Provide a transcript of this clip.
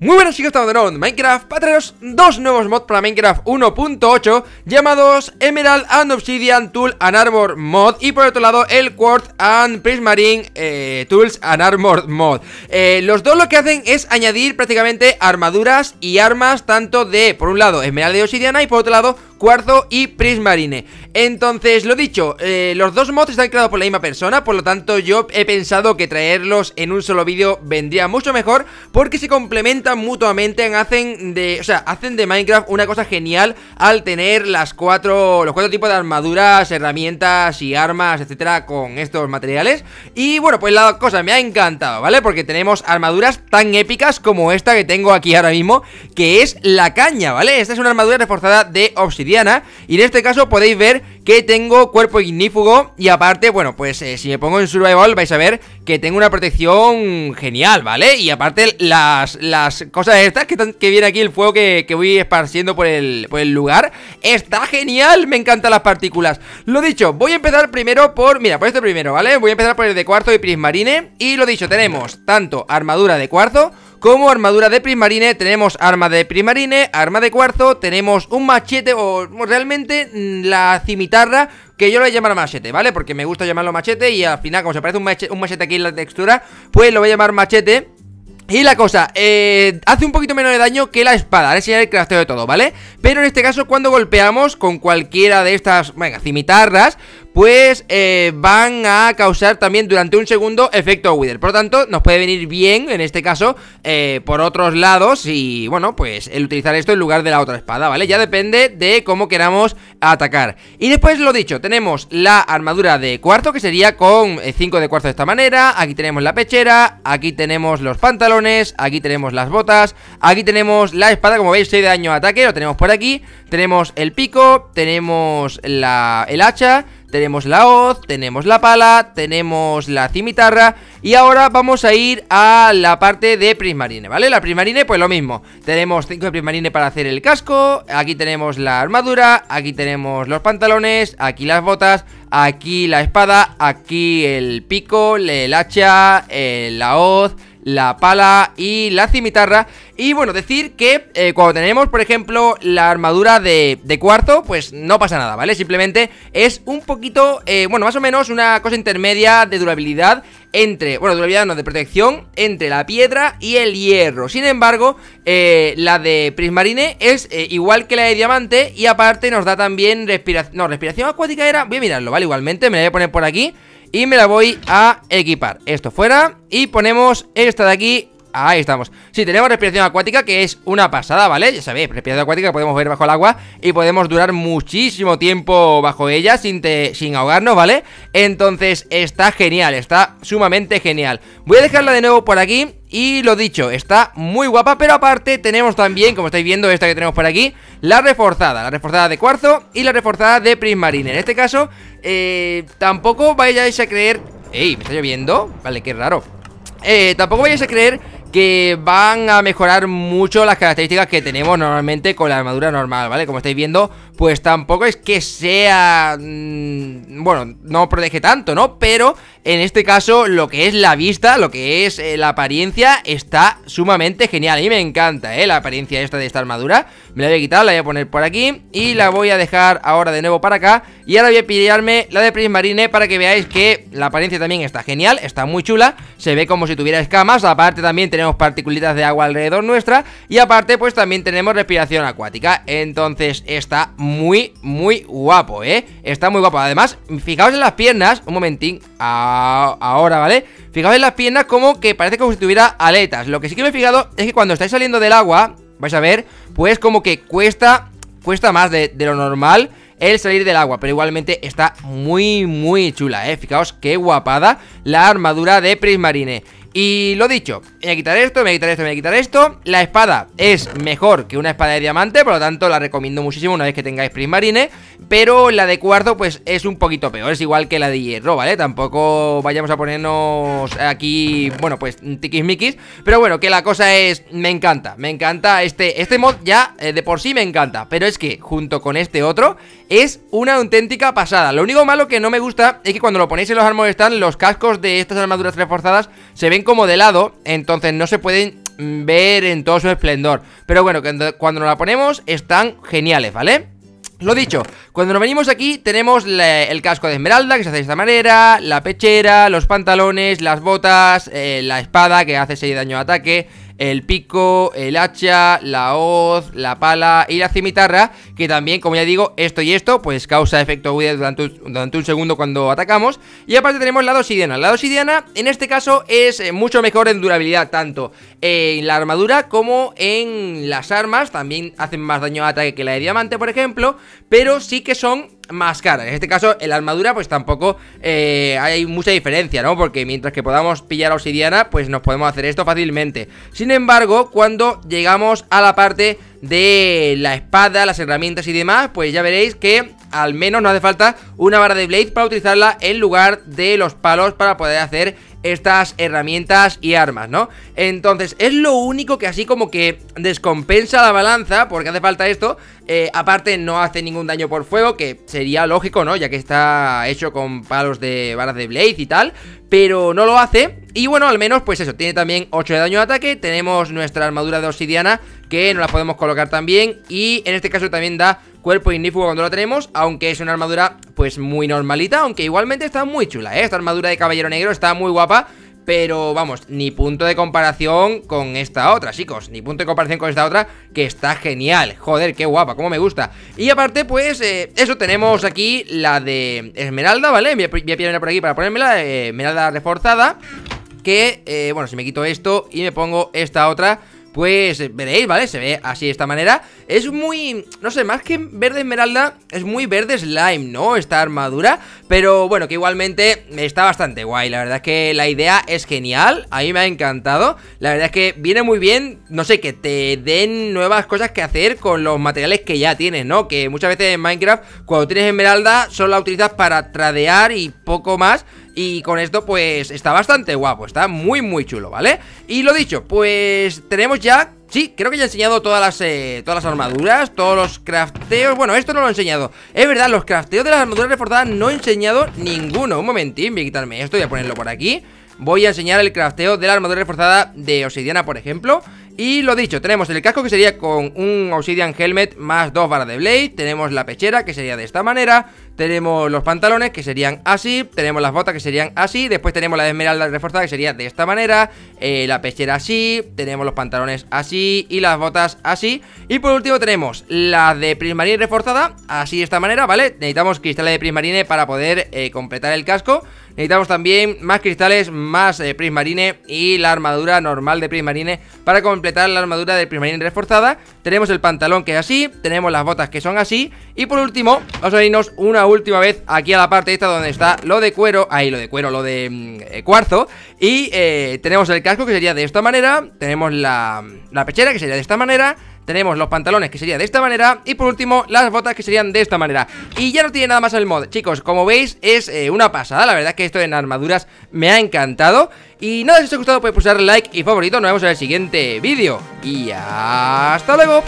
Muy buenas chicos, estamos de nuevo en Minecraft para traeros dos nuevos mods para Minecraft 1.8 Llamados Emerald and Obsidian Tool and Armor Mod Y por otro lado el Quartz and Prismarine eh, Tools and Armor Mod eh, Los dos lo que hacen es añadir prácticamente armaduras y armas Tanto de, por un lado, Emerald y Obsidiana y por otro lado, Cuarzo y Prismarine entonces, lo dicho, eh, los dos mods están creados por la misma persona Por lo tanto, yo he pensado que traerlos en un solo vídeo vendría mucho mejor Porque se complementan mutuamente, hacen de, o sea, hacen de Minecraft una cosa genial Al tener las cuatro, los cuatro tipos de armaduras, herramientas y armas, etcétera Con estos materiales Y bueno, pues la cosa me ha encantado, ¿vale? Porque tenemos armaduras tan épicas como esta que tengo aquí ahora mismo Que es la caña, ¿vale? Esta es una armadura reforzada de obsidiana Y en este caso podéis ver que tengo cuerpo ignífugo y aparte, bueno, pues eh, si me pongo en survival vais a ver que tengo una protección genial, ¿vale? Y aparte las, cosas estas que, que viene aquí, el fuego que, voy esparciendo por el, por el lugar, está genial, me encantan las partículas. Lo dicho, voy a empezar primero por, mira, por esto primero, ¿vale? Voy a empezar por el de cuarzo y prismarine y lo dicho, tenemos tanto armadura de cuarzo como armadura de primarine, tenemos arma de primarine, arma de cuarzo, tenemos un machete o realmente mm, la cimitarra que yo lo voy a llamar machete, ¿vale? Porque me gusta llamarlo machete y al final como se parece un machete, aquí en la textura, pues lo voy a llamar machete y la cosa, eh, hace un poquito menos de daño que la espada, ahora enseñar el crafteo de todo, ¿vale? Pero en este caso, cuando golpeamos con cualquiera de estas, venga, cimitarras pues eh, van a causar también durante un segundo efecto Wither. Por lo tanto, nos puede venir bien, en este caso, eh, por otros lados y, bueno, pues el utilizar esto en lugar de la otra espada, ¿vale? Ya depende de cómo queramos atacar. Y después, lo dicho, tenemos la armadura de cuarto que sería con 5 eh, de cuarto de esta manera, aquí tenemos la pechera, aquí tenemos los pantalones, aquí tenemos las botas, aquí tenemos la espada, como veis, 6 de daño a ataque, lo tenemos por aquí, tenemos el pico, tenemos la, el hacha... Tenemos la hoz, tenemos la pala, tenemos la cimitarra y ahora vamos a ir a la parte de prismarine, ¿vale? La prismarine pues lo mismo, tenemos 5 de prismarine para hacer el casco, aquí tenemos la armadura, aquí tenemos los pantalones, aquí las botas, aquí la espada, aquí el pico, el hacha, eh, la hoz la pala y la cimitarra Y bueno, decir que eh, cuando tenemos, por ejemplo, la armadura de, de, cuarzo Pues no pasa nada, ¿vale? Simplemente es un poquito, eh, bueno, más o menos una cosa intermedia de durabilidad entre, bueno, durabilidad no, de protección entre la piedra y el hierro. Sin embargo, eh, la de Prismarine es igual que la de diamante y aparte nos da también respiración, no, respiración acuática era, voy a mirarlo, ¿vale? Igualmente, me la voy a poner por aquí. Y me la voy a equipar Esto fuera Y ponemos esta de aquí Ahí estamos Si sí, tenemos respiración acuática Que es una pasada, ¿vale? Ya sabéis, respiración acuática Podemos ver bajo el agua Y podemos durar muchísimo tiempo bajo ella Sin, sin ahogarnos, ¿vale? Entonces está genial Está sumamente genial Voy a dejarla de nuevo por aquí y lo dicho, está muy guapa, pero aparte tenemos también, como estáis viendo, esta que tenemos por aquí, la reforzada, la reforzada de cuarzo y la reforzada de prismarine. En este caso, eh, tampoco vayáis a creer... ¡Ey! ¿Me está lloviendo? Vale, qué raro. Eh, tampoco vayáis a creer que van a mejorar mucho las características que tenemos normalmente con la armadura normal, ¿vale? Como estáis viendo, pues tampoco es que sea... Mm, bueno, no protege tanto, ¿no? Pero en este caso, lo que es la vista, lo que es eh, la apariencia, está sumamente genial. Y me encanta, ¿eh? La apariencia esta de esta armadura. Me la voy a quitar, la voy a poner por aquí. Y la voy a dejar ahora de nuevo para acá. Y ahora voy a pillarme la de Prismarine eh, para que veáis que la apariencia también está genial. Está muy chula. Se ve como si tuviera escamas. Aparte también tenemos particulitas de agua alrededor nuestra. Y aparte, pues también tenemos respiración acuática. Entonces, está muy, muy guapo, ¿eh? Está muy guapo. Además, fijaos en las piernas. Un momentín. Ahora ahora, ¿vale? Fijaos en las piernas como que parece como si tuviera aletas. Lo que sí que me he fijado es que cuando estáis saliendo del agua, vais a ver, pues como que cuesta, cuesta más de, lo normal el salir del agua, pero igualmente está muy, muy chula, ¿eh? Fijaos qué guapada la armadura de Prismarine. Y lo dicho, voy a quitar esto, me voy a quitar esto, voy a quitar esto La espada es mejor que una espada de diamante Por lo tanto la recomiendo muchísimo una vez que tengáis Prismarine Pero la de cuarto pues es un poquito peor Es igual que la de hierro, ¿vale? Tampoco vayamos a ponernos aquí, bueno pues tiquismiquis Pero bueno, que la cosa es, me encanta Me encanta este, este mod ya eh, de por sí me encanta Pero es que junto con este otro es una auténtica pasada Lo único malo que no me gusta es que cuando lo ponéis en los armores Están Los cascos de estas armaduras reforzadas se ven como de lado entonces no se pueden mm, ver en todo su esplendor. Pero bueno, cuando nos la ponemos están geniales, ¿vale? Lo dicho, cuando nos venimos aquí tenemos el casco de esmeralda que se hace de esta manera, la pechera, los pantalones, las botas, eh, la espada que hace 6 daño de ataque, el pico, el hacha, la hoz, la pala y la cimitarra, que también, como ya digo, esto y esto, pues causa efecto huida durante, un, segundo cuando atacamos. Y aparte tenemos la obsidiana. La obsidiana, en este caso, es eh, mucho mejor en durabilidad, tanto en la armadura como en las armas. También hacen más daño a ataque que la de diamante, por ejemplo, pero sí que son más cara En este caso, en la armadura, pues tampoco eh, hay mucha diferencia, ¿no? Porque mientras que podamos pillar obsidiana, pues nos podemos hacer esto fácilmente. Sin embargo, cuando llegamos a la parte de la espada, las herramientas y demás, pues ya veréis que al menos no hace falta una vara de blade para utilizarla en lugar de los palos para poder hacer estas herramientas y armas, ¿no? Entonces, es lo único que así como que descompensa la balanza, porque hace falta esto. Eh, aparte, no hace ningún daño por fuego, que sería lógico, ¿no? Ya que está hecho con palos de balas de blade y tal, pero no lo hace. Y bueno, al menos, pues eso, tiene también 8 de daño de ataque Tenemos nuestra armadura de obsidiana Que nos la podemos colocar también Y en este caso también da cuerpo ignífugo cuando la tenemos Aunque es una armadura, pues muy normalita Aunque igualmente está muy chula, ¿eh? Esta armadura de caballero negro está muy guapa pero vamos, ni punto de comparación con esta otra, chicos Ni punto de comparación con esta otra, que está genial Joder, qué guapa, cómo me gusta Y aparte, pues, eh, eso, tenemos aquí la de Esmeralda, ¿vale? Voy a, por aquí para ponérmela eh, Esmeralda reforzada que, eh, bueno, si me quito esto y me pongo esta otra pues veréis, ¿vale? Se ve así de esta manera Es muy, no sé, más que verde esmeralda Es muy verde slime, ¿no? Esta armadura Pero bueno, que igualmente está bastante guay La verdad es que la idea es genial A mí me ha encantado La verdad es que viene muy bien, no sé, que te den nuevas cosas que hacer Con los materiales que ya tienes, ¿no? Que muchas veces en Minecraft Cuando tienes esmeralda solo la utilizas para tradear y poco más y con esto pues está bastante guapo, está muy muy chulo, ¿vale? Y lo dicho, pues tenemos ya Sí, creo que ya he enseñado todas las, eh, todas las armaduras, todos los crafteos Bueno, esto no lo he enseñado Es verdad, los crafteos de las armaduras reforzadas no he enseñado ninguno Un momentín, voy a quitarme esto, a ponerlo por aquí Voy a enseñar el crafteo de la armadura reforzada de obsidiana, por ejemplo y lo dicho, tenemos el casco que sería con un Obsidian Helmet más dos varas de Blade, tenemos la pechera que sería de esta manera, tenemos los pantalones que serían así, tenemos las botas que serían así, después tenemos la esmeralda reforzada que sería de esta manera, eh, la pechera así, tenemos los pantalones así y las botas así. Y por último tenemos la de prismarine reforzada, así de esta manera, ¿vale? Necesitamos cristales de prismarine para poder eh, completar el casco. Necesitamos también más cristales, más eh, prismarine y la armadura normal de prismarine para completar la armadura del primarín reforzada Tenemos el pantalón que es así, tenemos las botas que son así Y por último, vamos a irnos una última vez aquí a la parte esta donde está lo de cuero Ahí lo de cuero, lo de mm, eh, cuarzo Y eh, tenemos el casco que sería de esta manera Tenemos la, la pechera que sería de esta manera tenemos los pantalones que sería de esta manera y por último las botas que serían de esta manera Y ya no tiene nada más el mod, chicos, como veis es eh, una pasada, la verdad es que esto en armaduras me ha encantado Y nada, si os ha gustado podéis pues, pulsar like y favorito, nos vemos en el siguiente vídeo Y hasta luego